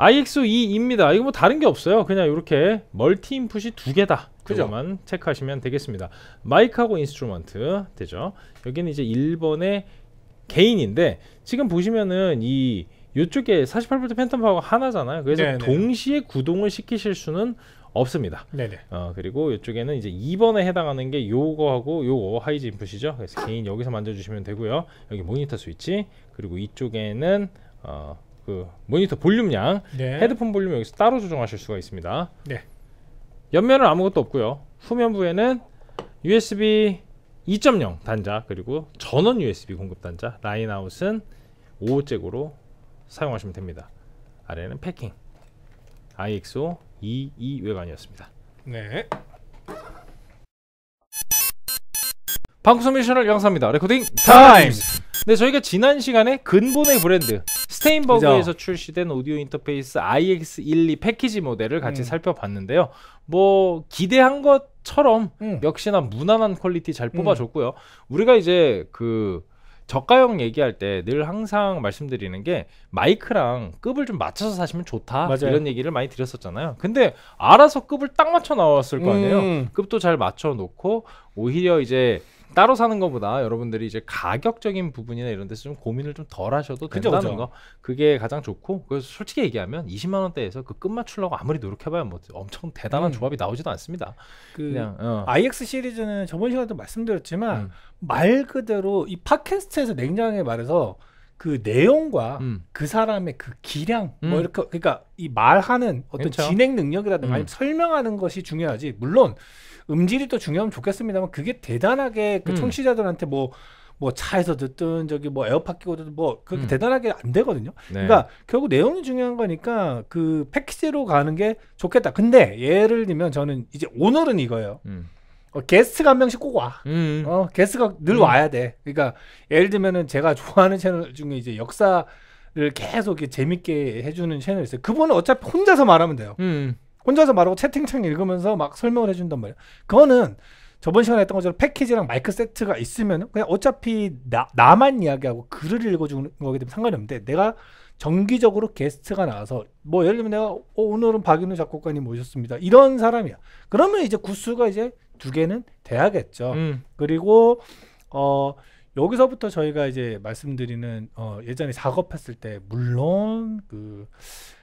IX2입니다. 이거 뭐 다른 게 없어요. 그냥 이렇게 멀티 인풋이 두 개다. 그거만 체크하시면 되겠습니다. 마이크하고 인스트루먼트 되죠. 여기는 이제 1번의 개인인데 지금 보시면은 이 요쪽에 48V 팬텀 파워가 하나잖아요. 그래서 네네. 동시에 구동을 시키실 수는 없습니다. 네네. 어, 그리고 이쪽에는 이제 2번에 해당하는 게 요거하고 요거 하이즈 인풋이죠. 그래서 개인 여기서 만져주시면 되고요. 여기 모니터 스위치 그리고 이쪽에는 어, 그 모니터 볼륨량 네. 헤드폰 볼륨 여기서 따로 조정하실 수가 있습니다. 네. 옆면은 아무것도 없고요. 후면부에는 USB 2.0 단자 그리고 전원 USB 공급 단자 라인 아웃은 5잭으로 사용하시면 됩니다. 아래는 패킹 IXO 22 외관이었습니다. 네. 방송 미션을 영상입니다. 레코딩 타임 네, 저희가 지난 시간에 근본의 브랜드 스테인버그에서 그죠? 출시된 오디오 인터페이스 IX12 패키지 모델을 같이 음. 살펴봤는데요. 뭐 기대한 것처럼 음. 역시나 무난한 퀄리티 잘 음. 뽑아줬고요. 우리가 이제 그 저가형 얘기할 때 늘 항상 말씀드리는 게 마이크랑 급을 좀 맞춰서 사시면 좋다 맞아요. 이런 얘기를 많이 드렸었잖아요. 근데 알아서 급을 딱 맞춰 나왔을 거 아니에요. 음. 급도 잘 맞춰 놓고 오히려 이제 따로 사는 것보다 여러분들이 이제 가격적인 부분이나 이런 데서 좀 고민을 좀 덜 하셔도 된다는 그쵸, 그쵸. 거 그게 가장 좋고 그래서 솔직히 얘기하면 20만 원대에서 그 끝 맞추려고 아무리 노력해봐야 뭐 엄청 대단한 음. 조합이 나오지도 않습니다. 그 그냥 어. IX 시리즈는 저번 시간에도 말씀드렸지만 음. 말 그대로 이 팟캐스트에서 냉정하게 말해서 그 내용과 음. 그 사람의 그 기량 뭐 음. 뭐 이렇게 그러니까 이 말하는 어떤 그렇죠. 진행 능력이라든가 음. 아니면 설명하는 것이 중요하지 물론 음질이 또 중요하면 좋겠습니다만 그게 대단하게 그 음. 청취자들한테 뭐뭐 뭐 차에서 듣든 저기 뭐 에어팟 끼고 듣든 뭐 그렇게 음. 대단하게 안 되거든요. 네. 그러니까 결국 내용이 중요한 거니까 그 패키지로 가는 게 좋겠다. 근데 예를 들면 저는 이제 오늘은 이거예요. 음. 어, 게스트가 한 명씩 꼭 와. 음. 음. 어, 게스트가 늘 음. 와야 돼. 그러니까 예를 들면은 제가 좋아하는 채널 중에 이제 역사를 계속 이렇게 재밌게 해주는 채널 있어요. 그분은 어차피 혼자서 말하면 돼요. 혼자서 말하고 채팅창 읽으면서 막 설명을 해준단 말이야. 그거는 저번 시간에 했던 것처럼 패키지랑 마이크 세트가 있으면 그냥 어차피 나, 나만 이야기하고 글을 읽어주는 거기 때문에 상관이 없는데 내가 정기적으로 게스트가 나와서 뭐 예를 들면 내가 어, 오늘은 박인우 작곡가님 모셨습니다 이런 사람이야 그러면 이제 구수가 이제 두 개는 돼야겠죠 음. 그리고 어 여기서부터 저희가 이제 말씀드리는 어 예전에 작업했을 때 물론 그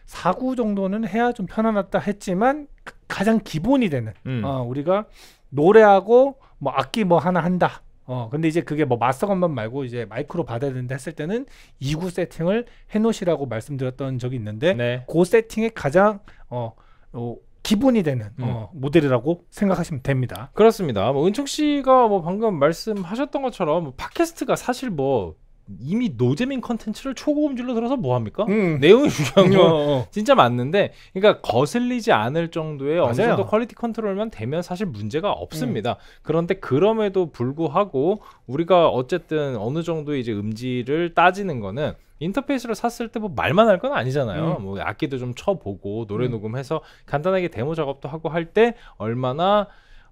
사구 정도는 해야 좀 편안하다 했지만 가장 기본이 되는 음. 어, 우리가 노래하고 뭐 악기 뭐 하나 한다. 어 근데 이제 그게 뭐 마스터 건반 말고 이제 마이크로 받아야 되는데 했을 때는 2구 세팅을 해 놓으시라고 말씀드렸던 적이 있는데 네. 그세팅의 가장 어, 어 기본이 되는 어, 음. 어, 모델이라고 생각하시면 됩니다. 그렇습니다. 뭐 은총 씨가 뭐 방금 말씀하셨던 것처럼 뭐 팟캐스트가 사실 뭐 이미 노재민 컨텐츠를 초고음질로 들어서 뭐합니까? 음. 내용이 중요한 거 뭐. 진짜 맞는데 그러니까 거슬리지 않을 정도의 맞아요. 어느 정도 퀄리티 컨트롤만 되면 사실 문제가 없습니다. 음. 그런데 그럼에도 불구하고 우리가 어쨌든 어느 정도 이제 음질을 따지는 거는 인터페이스를 샀을 때 뭐 말만 할 건 아니잖아요. 음. 뭐 악기도 좀 쳐보고 노래 음. 녹음해서 간단하게 데모 작업도 하고 할 때 얼마나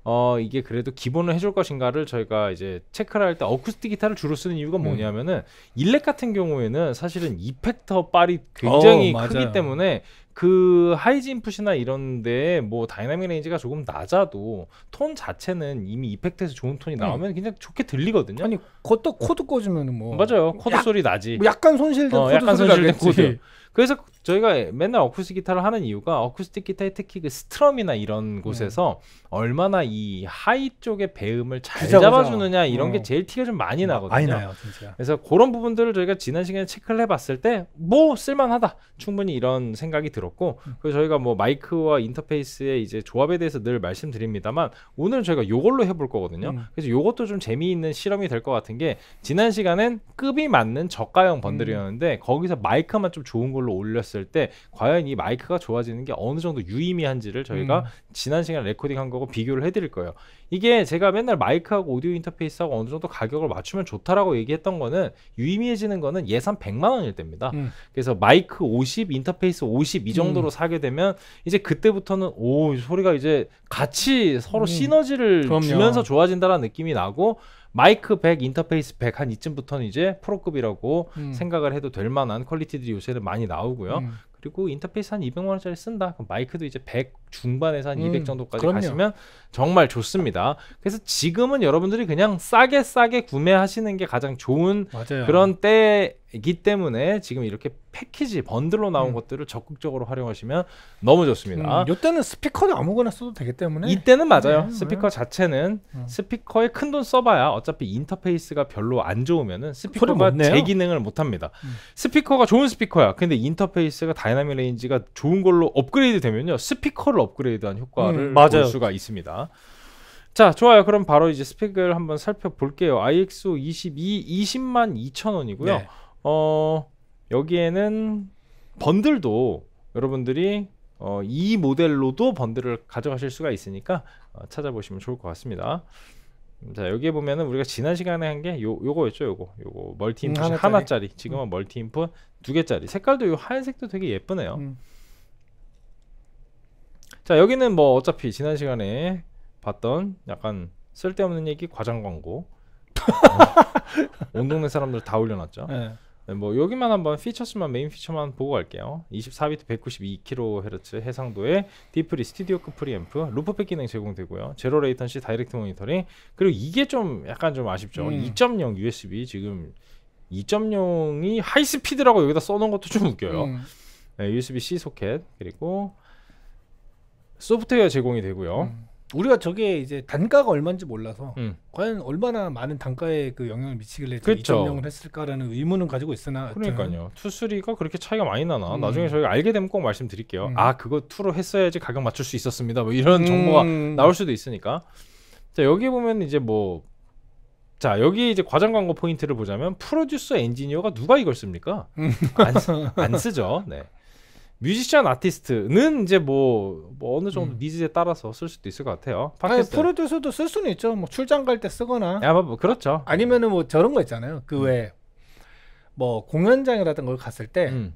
어 이게 그래도 기본을 해줄 것인가를 저희가 이제 체크를 할 때 어쿠스틱 기타를 주로 쓰는 이유가 음. 뭐냐면은 일렉 같은 경우에는 사실은 이펙터 빨이 굉장히 어, 크기 때문에 그 하이즈 인풋이나 이런데 뭐 다이나믹 레인지가 조금 낮아도 톤 자체는 이미 이펙트에서 좋은 톤이 음. 나오면 음. 굉장 좋게 들리거든요. 아니 그것도 코드 꽂으면 뭐 맞아요. 코드 약, 소리 나지. 뭐 약간 손실된 어, 코드 약간 손실된 코드. 그래서 저희가 맨날 어쿠스틱 기타를 하는 이유가 어쿠스틱 기타의 특히 그 스트럼이나 이런 네. 곳에서 음. 얼마나 이 하이 쪽의 배음을 잘 그쵸, 잡아주느냐 그쵸. 이런 게 어. 제일 티가 좀 많이 나거든요. 많이 나요, 진짜. 그래서 그런 부분들을 저희가 지난 시간에 체크를 해봤을 때 뭐 쓸만하다 충분히 이런 생각이 들었고 음. 그리고 저희가 뭐 마이크와 인터페이스의 이제 조합에 대해서 늘 말씀드립니다만 오늘 저희가 요걸로 해볼 거거든요. 음. 그래서 요것도 좀 재미있는 실험이 될 것 같은 게 지난 시간엔 급이 맞는 저가형 번들이었는데 거기서 마이크만 좀 좋은 걸로 올렸을 봤을 때 과연 이 마이크가 좋아지는 게 어느 정도 유의미한지를 저희가 음. 지난 시간 에 레코딩한 거고 비교를 해드릴 거예요. 이게 제가 맨날 마이크하고 오디오 인터페이스하고 어느 정도 가격을 맞추면 좋다라고 얘기했던 거는 유의미해지는 거는 예산 100만 원일 때입니다. 음. 그래서 마이크 50, 인터페이스 50 이 정도로 음. 사게 되면 이제 그때부터는 오 소리가 이제 같이 서로 음. 시너지를 그럼요. 주면서 좋아진다라는 느낌이 나고 마이크 100, 인터페이스 100 한 이쯤부터는 이제 프로급이라고 음. 생각을 해도 될 만한 퀄리티들이 요새는 많이 나오고요. 음. 그리고 인터페이스 한 200만 원짜리 쓴다. 그럼 마이크도 이제 100 중반에서 한 200 음. 정도까지 그럼요. 가시면 정말 좋습니다. 그래서 지금은 여러분들이 그냥 싸게 싸게 구매하시는 게 가장 좋은 맞아요. 그런 때 이기 때문에 지금 이렇게 패키지 번들로 나온 음. 것들을 적극적으로 활용하시면 너무 좋습니다. 음, 이때는 스피커를 아무거나 써도 되기 때문에 이때는 맞아요. 네, 스피커 네. 자체는 음. 스피커에 큰 돈 써봐야 어차피 인터페이스가 별로 안 좋으면은 스피커가 제 기능을 못합니다. 음. 스피커가 좋은 스피커야. 근데 인터페이스가 다이나믹 레인지가 좋은 걸로 업그레이드 되면요 스피커를 업그레이드한 효과를 음, 볼 수가 있습니다. 자 좋아요 그럼 바로 이제 스펙을 한번 살펴볼게요 IXO 22 20만 2천 원이고요 네. 어, 여기에는 번들도 여러분들이 어, 이 모델로도 번들을 가져가실 수가 있으니까 어, 찾아보시면 좋을 것 같습니다. 자 여기에 보면은 우리가 지난 시간에 한 게요거였죠 요거 요거 멀티 인풋 음, 하나짜리. 하나짜리. 지금은 음. 멀티 인풋 두 개짜리 색깔도 요 하얀색도 되게 예쁘네요 음. 자 여기는 뭐 어차피 지난 시간에 봤던 약간 쓸데없는 얘기 과장 광고 온 동네 사람들 다 올려놨죠 네. 네, 뭐 여기만 한번 피처스만 메인 피처만 보고 갈게요 24비트 192kHz 해상도에 디프리 스튜디오급 프리앰프 루프백 기능 제공되고요 제로 레이턴시 다이렉트 모니터링 그리고 이게 좀 약간 좀 아쉽죠 음. 2.0 USB 지금 2.0이 하이스피드라고 여기다 써놓은 것도 좀 웃겨요 음. 네, USB-C 소켓 그리고 소프트웨어 제공이 되고요 음. 우리가 저게 이제 단가가 얼마인지 몰라서 음. 과연 얼마나 많은 단가에 그 영향을 미치길래 그렇죠. 을 했을까라는 의문은 가지고 있으나 그러니까요. 투수리가 그렇게 차이가 많이 나나? 음. 나중에 저희가 알게 되면 꼭 말씀드릴게요. 음. 아 그거 투로 했어야지 가격 맞출 수 있었습니다. 뭐 이런 음. 정보가 나올 수도 있으니까. 자 여기 보면 이제 뭐. 자 여기 이제 과장 광고 포인트를 보자면 프로듀서 엔지니어가 누가 이걸 씁니까? 음. 안, 안 쓰죠. 네. 뮤지션 아티스트는 이제 뭐, 뭐 어느 정도 음. 니즈에 따라서 쓸 수도 있을 것 같아요. 아니, 프로듀서도 쓸 수는 있죠. 뭐 출장 갈 때 쓰거나. 야, 아, 뭐, 뭐 그렇죠. 아, 아니면은 뭐 저런 거 있잖아요. 그왜뭐 음. 공연장이라든가 갔을 때 음.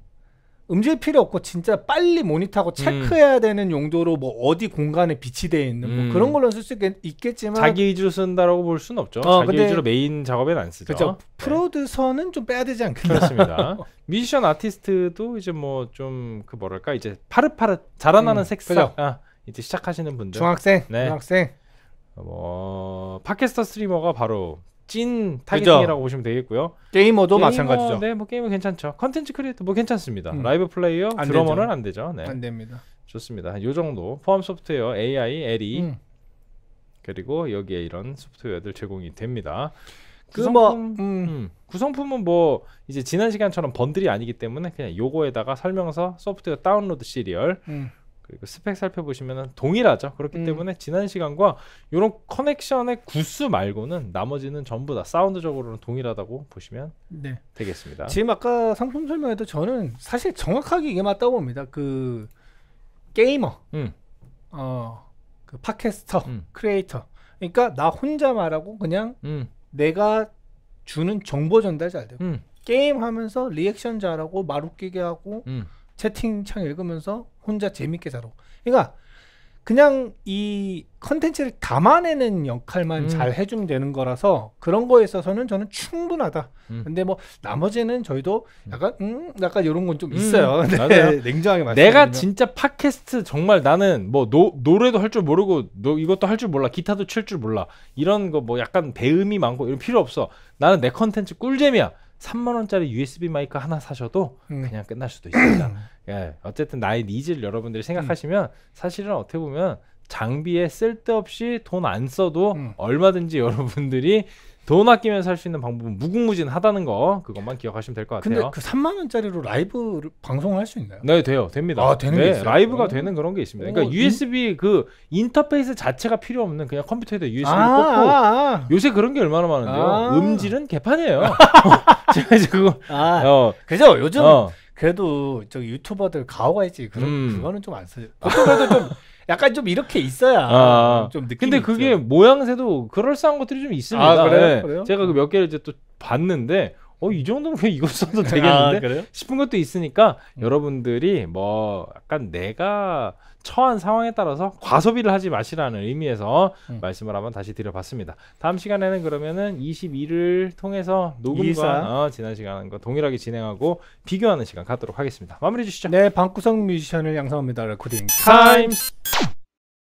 음질 필요 없고 진짜 빨리 모니터하고 음. 체크해야 되는 용도로 뭐 어디 공간에 비치되어 있는 뭐 음. 그런 걸로쓸 수 있겠지만 자기 위주로 쓴다라고 볼 수는 없죠. 어, 자기 위주로 메인 작업엔 안 쓰죠. 그렇죠. 프로듀서는 좀 빼야 되지 않겠나. 그렇습니다. 뮤지션 아티스트도 이제 뭐 좀 그 뭐랄까 이제 파릇파릇 자라나는 음, 색상 아, 이제 시작하시는 분들 중학생, 네. 중학생 뭐 팟캐스터 스트리머가 바로 찐 타겟팅이라고 보시면 되겠고요. 게이머도 게이머, 마찬가지죠. 네, 뭐 게임은 괜찮죠. 컨텐츠 크리에이터 뭐 괜찮습니다. 음. 라이브 플레이어 안 드러머는 되죠. 안 되죠. 네. 안 됩니다. 좋습니다. 요 정도 포함 소프트웨어 AI, LE 음. 그리고 여기에 이런 소프트웨어들 제공이 됩니다. 그 구성품, 그 뭐, 음. 음. 구성품은 뭐 이제 지난 시간처럼 번들이 아니기 때문에 그냥 요거에다가 설명서 소프트웨어 다운로드 시리얼 음. 그리고 스펙 살펴보시면 동일하죠. 그렇기 음. 때문에 지난 시간과 이런 커넥션의 구수 말고는 나머지는 전부 다 사운드적으로는 동일하다고 보시면 네. 되겠습니다. 지금 아까 상품 설명에도 저는 사실 정확하게 이게 맞다고 봅니다. 그 게이머, 음. 어그 팟캐스터, 음. 크리에이터. 그러니까 나 혼자 말하고 그냥 음. 내가 주는 정보 전달 잘 되고 음. 게임 하면서 리액션 잘하고 말 웃기게 하고 음. 채팅창 읽으면서 혼자 재밌게 자로. 그러니까 그냥 이 컨텐츠를 담아내는 역할만 음. 잘 해주면 되는 거라서 그런 거에 있어서는 저는 충분하다. 음. 근데 뭐 나머지는 저희도 음. 약간 음 약간 이런 건 좀 있어요. 음. 네, 냉정하게 말씀. 내가 진짜 팟캐스트 정말 나는 뭐 노, 노래도 할 줄 모르고 노, 이것도 할 줄 몰라 기타도 칠 줄 몰라 이런 거 뭐 약간 배음이 많고 이런 필요 없어. 나는 내 컨텐츠 꿀잼이야. 3만 원짜리 USB 마이크 하나 사셔도 음. 그냥 끝날 수도 있습니다. 음. 예, 어쨌든 나의 니즈를 여러분들이 생각하시면 음. 사실은 어떻게 보면 장비에 쓸데없이 돈 안 써도 음. 얼마든지 여러분들이 돈 아끼면서 할 수 있는 방법은 무궁무진하다는 거 그것만 기억하시면 될 것 같아요. 근데 그 3만 원짜리로 라이브 방송을 할 수 있나요? 네, 돼요. 됩니다. 아, 되는 네, 라이브가 오. 어. 되는 그런 게 있습니다. 어, 그러니까 오, USB 인... 그 인터페이스 자체가 필요 없는 그냥 컴퓨터에다 USB 아, 꽂고 아, 아, 요새 그런 게 얼마나 많은데요. 아. 음질은 개판이에요. 그거 래 아, 어. 그죠? 요즘 어. 그래도 저 유튜버들 가오가 있지. 그런 음. 그거는 좀 안 써요. 그래도 좀 약간 좀 이렇게 있어야 아, 좀 느낌. 근데 그게 있죠. 모양새도 그럴싸한 것들이 좀 있습니다. 아, 그래요? 네. 그래요? 제가 그몇 음. 개를 이제 또 봤는데 어이 정도면 왜 이거 써도 아, 되겠는데 아, 싶은 것도 있으니까 음. 여러분들이 뭐 약간 내가 처한 상황에 따라서 과소비를 하지 마시라는 의미에서 음. 말씀을 한번 다시 드려봤습니다. 다음 시간에는 그러면은 22를 통해서 녹음과 어, 지난 시간과 동일하게 진행하고 비교하는 시간 갖도록 하겠습니다. 마무리 주시죠. 네, 방구석 뮤지션을 양성합니다. 레코딩 타임스.